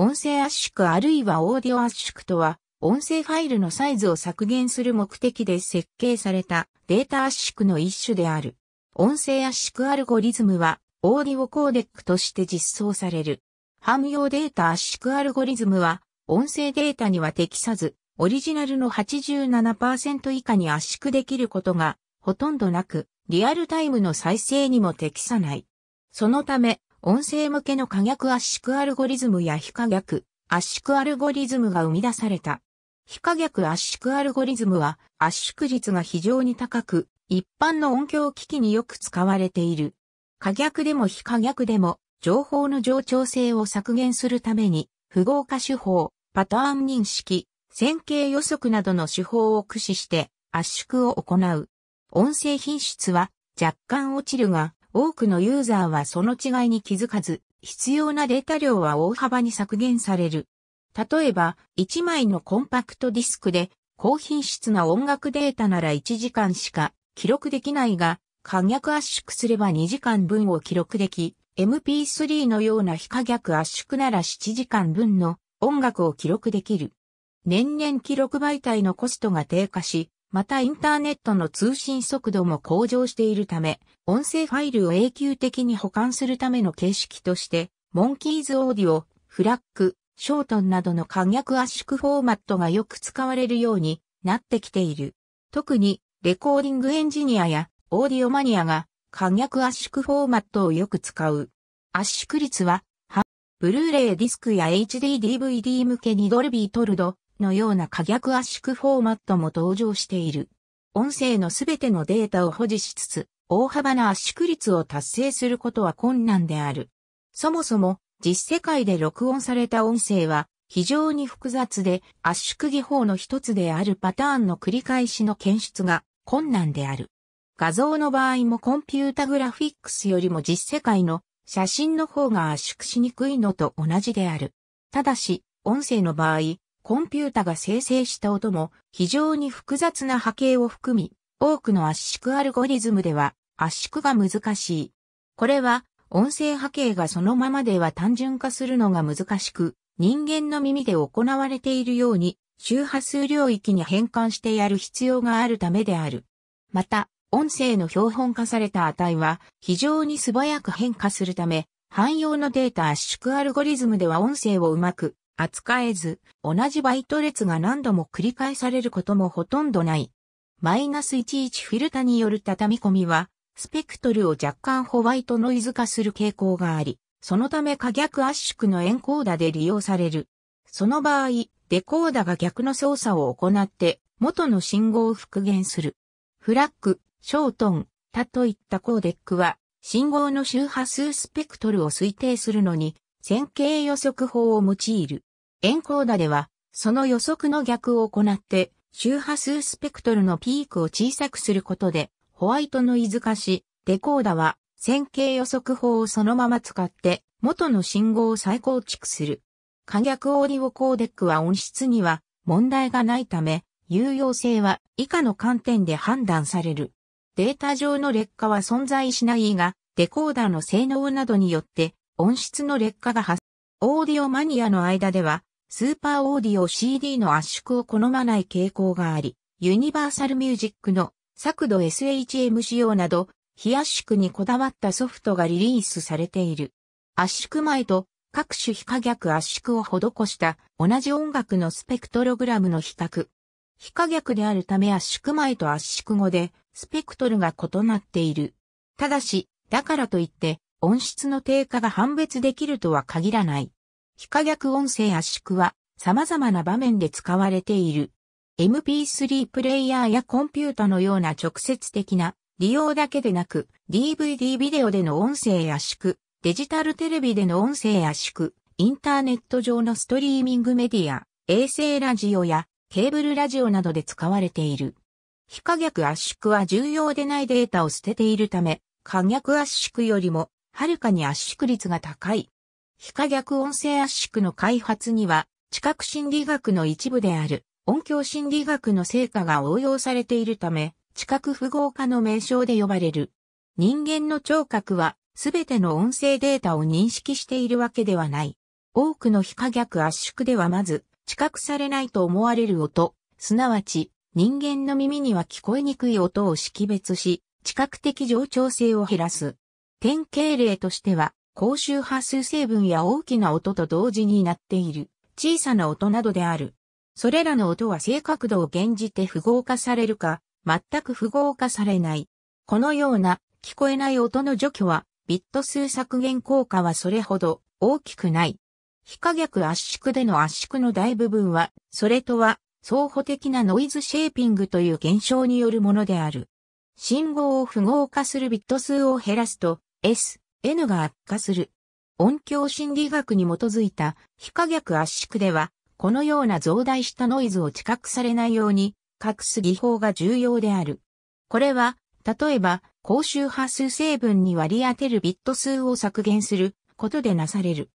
音声圧縮あるいはオーディオ圧縮とは、音声ファイルのサイズを削減する目的で設計されたデータ圧縮の一種である。音声圧縮アルゴリズムは、オーディオコーデックとして実装される。ハム用データ圧縮アルゴリズムは、音声データには適さず、オリジナルの87%以下に圧縮できることが、ほとんどなく、リアルタイムの再生にも適さない。そのため、音声向けの可逆圧縮アルゴリズムや非可逆圧縮アルゴリズムが生み出された。非可逆圧縮アルゴリズムは圧縮率が非常に高く、一般の音響機器によく使われている。可逆でも非可逆でも、情報の冗長性を削減するために、符号化手法、パターン認識、線形予測などの手法を駆使して圧縮を行う。音声品質は若干落ちるが、多くのユーザーはその違いに気づかず、必要なデータ量は大幅に削減される。例えば、1枚のコンパクトディスクで、高品質な音楽データなら1時間しか記録できないが、可逆圧縮すれば2時間分を記録でき、MP3 のような非可逆圧縮なら7時間分の音楽を記録できる。年々記録媒体のコストが低下し、またインターネットの通信速度も向上しているため、音声ファイルを永久的に保管するための形式として、モンキーズオーディオ、フラッグ、ショートンなどの簡略圧縮フォーマットがよく使われるようになってきている。特に、レコーディングエンジニアやオーディオマニアが簡略圧縮フォーマットをよく使う。圧縮率は、ブルーレイディスクや HDDVD 向けにドルビートルド、のような可逆圧縮フォーマットも登場している。音声のすべてのデータを保持しつつ、大幅な圧縮率を達成することは困難である。そもそも、実世界で録音された音声は、非常に複雑で圧縮技法の一つであるパターンの繰り返しの検出が困難である。画像の場合もコンピュータグラフィックスよりも実世界の写真の方が圧縮しにくいのと同じである。ただし、音声の場合、コンピュータが生成した音も非常に複雑な波形を含み、多くの圧縮アルゴリズムでは圧縮が難しい。これは音声波形がそのままでは単純化するのが難しく、人間の耳で行われているように周波数領域に変換してやる必要があるためである。また、音声の標本化された値は非常に素早く変化するため、汎用のデータ圧縮アルゴリズムでは音声をうまく扱えず、同じバイト列が何度も繰り返されることもほとんどない。マイナス11フィルタによる畳み込みは、スペクトルを若干ホワイトノイズ化する傾向があり、そのため可逆圧縮のエンコーダで利用される。その場合、デコーダが逆の操作を行って、元の信号を復元する。フラッグ、ショートン、タといったコーデックは、信号の周波数スペクトルを推定するのに、線形予測法を用いる。エンコーダでは、その予測の逆を行って、周波数スペクトルのピークを小さくすることで、ホワイトノイズ化し、デコーダは、線形予測法をそのまま使って、元の信号を再構築する。可逆オーディオコーデックは音質には問題がないため、有用性は以下の観点で判断される。データ上の劣化は存在しないが、デコーダーの性能などによって音質の劣化が発生。オーディオマニアの間では、スーパーオーディオ CD の圧縮を好まない傾向があり、ユニバーサルミュージックの作度 SHM 仕様など、非圧縮にこだわったソフトがリリースされている。圧縮前と各種非可逆圧縮を施した同じ音楽のスペクトログラムの比較。非可逆であるため圧縮前と圧縮後でスペクトルが異なっている。ただし、だからといって音質の低下が判別できるとは限らない。非可逆音声圧縮は様々な場面で使われている。MP3 プレイヤーやコンピュータのような直接的な利用だけでなく DVD ビデオでの音声圧縮、デジタルテレビでの音声圧縮、インターネット上のストリーミングメディア、衛星ラジオやケーブルラジオなどで使われている。非可逆圧縮は重要でないデータを捨てているため、可逆圧縮よりもはるかに圧縮率が高い。非可逆音声圧縮の開発には、知覚心理学の一部である音響心理学の成果が応用されているため、知覚符号化の名称で呼ばれる。人間の聴覚は、すべての音声データを認識しているわけではない。多くの非可逆圧縮ではまず、知覚されないと思われる音、すなわち、人間の耳には聞こえにくい音を識別し、知覚的上調性を減らす。典型例としては、高周波数成分や大きな音と同時になっている小さな音などである。それらの音は正確度を減じて符号化されるか、全く符号化されない。このような聞こえない音の除去は、ビット数削減効果はそれほど大きくない。非可逆圧縮での圧縮の大部分は、それとは相補的なノイズシェーピングという現象によるものである。信号を符号化するビット数を減らすと、S、N が悪化する。音響心理学に基づいた非可逆圧縮では、このような増大したノイズを知覚されないように隠す技法が重要である。これは、例えば、高周波数成分に割り当てるビット数を削減することでなされる。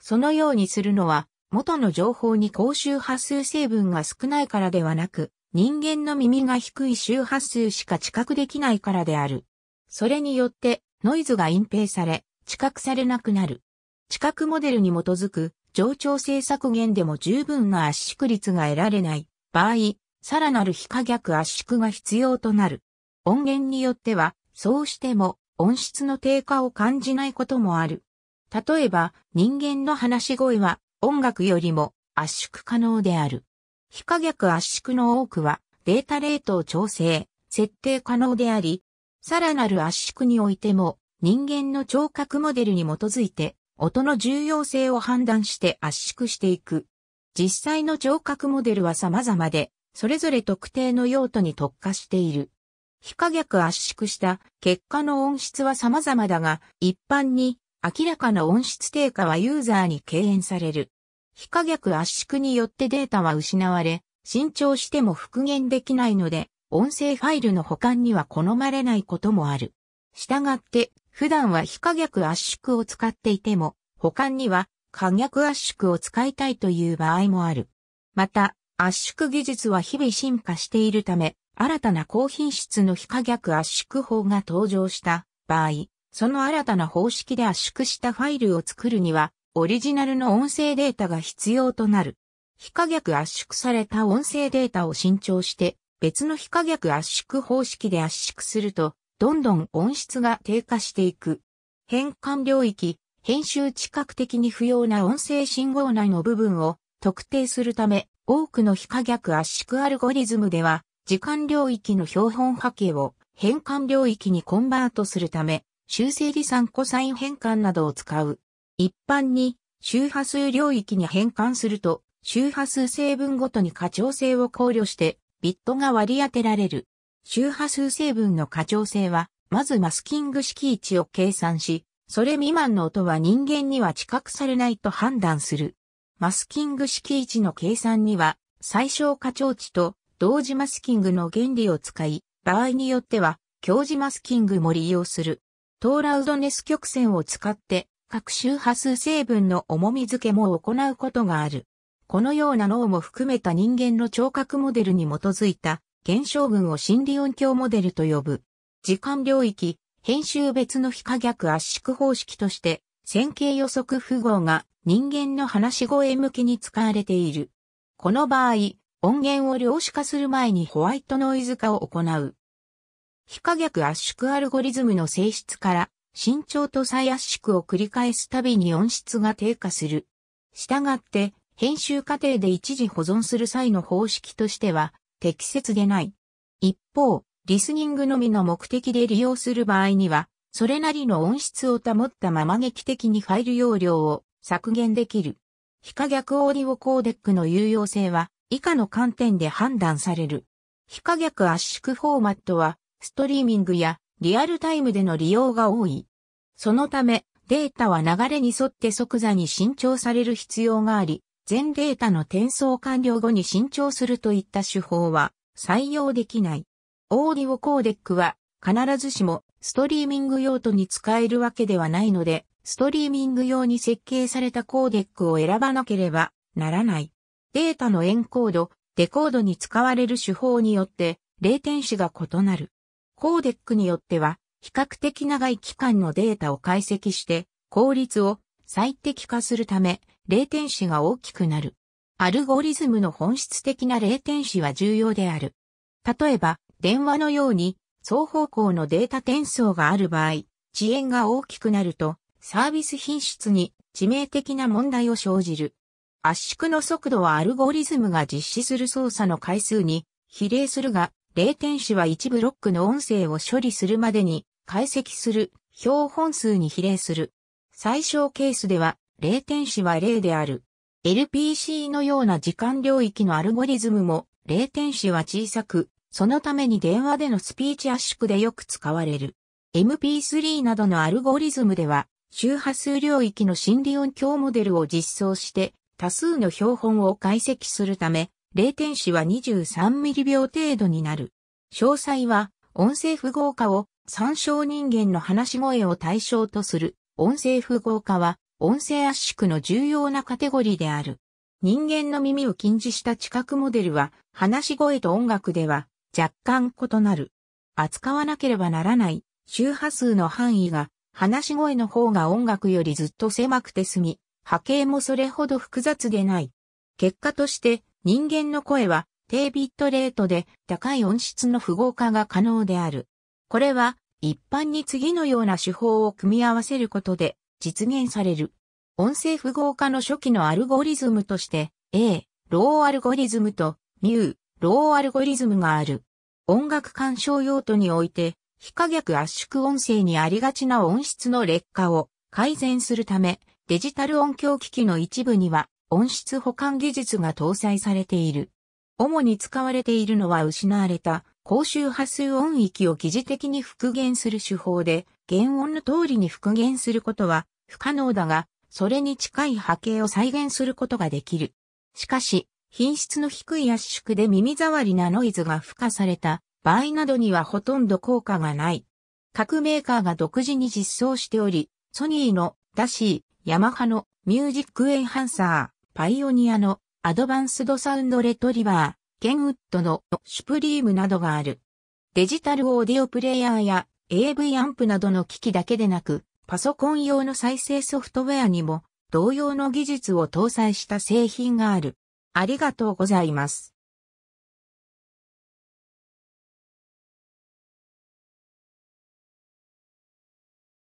そのようにするのは、元の情報に高周波数成分が少ないからではなく、人間の耳が低い周波数しか知覚できないからである。それによってノイズが隠蔽され、知覚されなくなる。知覚モデルに基づく、冗長性削減でも十分な圧縮率が得られない場合、さらなる非可逆圧縮が必要となる。音源によっては、そうしても音質の低下を感じないこともある。例えば、人間の話し声は音楽よりも圧縮可能である。非可逆圧縮の多くはデータレートを調整、設定可能であり、さらなる圧縮においても、人間の聴覚モデルに基づいて、音の重要性を判断して圧縮していく。実際の聴覚モデルは様々で、それぞれ特定の用途に特化している。非可逆圧縮した結果の音質は様々だが、一般に明らかな音質低下はユーザーに敬遠される。非可逆圧縮によってデータは失われ、伸長しても復元できないので、音声ファイルの保管には好まれないこともある。したがって、普段は非可逆圧縮を使っていても、保管には可逆圧縮を使いたいという場合もある。また、圧縮技術は日々進化しているため、新たな高品質の非可逆圧縮法が登場した場合、その新たな方式で圧縮したファイルを作るには、オリジナルの音声データが必要となる。非可逆圧縮された音声データを新調して、別の非可逆圧縮方式で圧縮すると、どんどん音質が低下していく。変換領域、編集知覚的に不要な音声信号内の部分を特定するため、多くの非可逆圧縮アルゴリズムでは、時間領域の標本波形を変換領域にコンバートするため、修正離散コサイン変換などを使う。一般に周波数領域に変換すると、周波数成分ごとに過調性を考慮してビットが割り当てられる。周波数成分の可調性は、まずマスキング式位置を計算し、それ未満の音は人間には知覚されないと判断する。マスキング式位置の計算には、最小過調値と同時マスキングの原理を使い、場合によっては、強時マスキングも利用する。トーラウドネス曲線を使って、各周波数成分の重み付けも行うことがある。このような脳も含めた人間の聴覚モデルに基づいた現象群を心理音響モデルと呼ぶ。時間領域、編集別の非可逆圧縮方式として線形予測符号が人間の話し声向きに使われている。この場合、音源を量子化する前にホワイトノイズ化を行う。非可逆圧縮アルゴリズムの性質から、身長と再圧縮を繰り返すたびに音質が低下する。したがって、編集過程で一時保存する際の方式としては適切でない。一方、リスニングのみの目的で利用する場合には、それなりの音質を保ったまま劇的にファイル容量を削減できる。非可逆オーディオコーデックの有用性は以下の観点で判断される。非可逆圧縮フォーマットはストリーミングやリアルタイムでの利用が多い。そのためデータは流れに沿って即座に新調される必要があり、全データの転送完了後に新調するといった手法は採用できない。オーディオコーデックは必ずしもストリーミング用途に使えるわけではないので、ストリーミング用に設計されたコーデックを選ばなければならない。データのエンコード、デコードに使われる手法によって冷点子が異なる。コーデックによっては比較的長い期間のデータを解析して効率を最適化するため、霊点子が大きくなる。アルゴリズムの本質的な霊点子は重要である。例えば、電話のように、双方向のデータ転送がある場合、遅延が大きくなると、サービス品質に致命的な問題を生じる。圧縮の速度はアルゴリズムが実施する操作の回数に比例するが、霊点子は1ブロックの音声を処理するまでに解析する標本数に比例する。最小ケースでは、0点子は0である。LPC のような時間領域のアルゴリズムも、0点子は小さく、そのために電話でのスピーチ圧縮でよく使われる。MP3 などのアルゴリズムでは、周波数領域の心理音響モデルを実装して、多数の標本を解析するため、0点子は23ミリ秒程度になる。詳細は、音声符号化を参照人間の話し声を対象とする音声符号化は、音声圧縮の重要なカテゴリーである。人間の耳を禁じした知覚モデルは、話し声と音楽では若干異なる。扱わなければならない周波数の範囲が、話し声の方が音楽よりずっと狭くて済み、波形もそれほど複雑でない。結果として、人間の声は低ビットレートで高い音質の符号化が可能である。これは一般に次のような手法を組み合わせることで実現される。音声符号化の初期のアルゴリズムとして A、ローアルゴリズムと μ、ローアルゴリズムがある。音楽鑑賞用途において、非可逆圧縮音声にありがちな音質の劣化を改善するため、デジタル音響機器の一部には音質保管技術が搭載されている。主に使われているのは失われた高周波数音域を疑似的に復元する手法で、原音の通りに復元することは不可能だが、それに近い波形を再現することができる。しかし、品質の低い圧縮で耳障りなノイズが付加された場合などにはほとんど効果がない。各メーカーが独自に実装しており、ソニーのダシー、ヤマハのミュージックエンハンサー、パイオニアのアドバンスドサウンドレトリバー、ケンウッドのシュプリームなどがある。デジタルオーディオプレイヤーや AV アンプなどの機器だけでなく、パソコン用の再生ソフトウェアにも同様の技術を搭載した製品がある。ありがとうございます。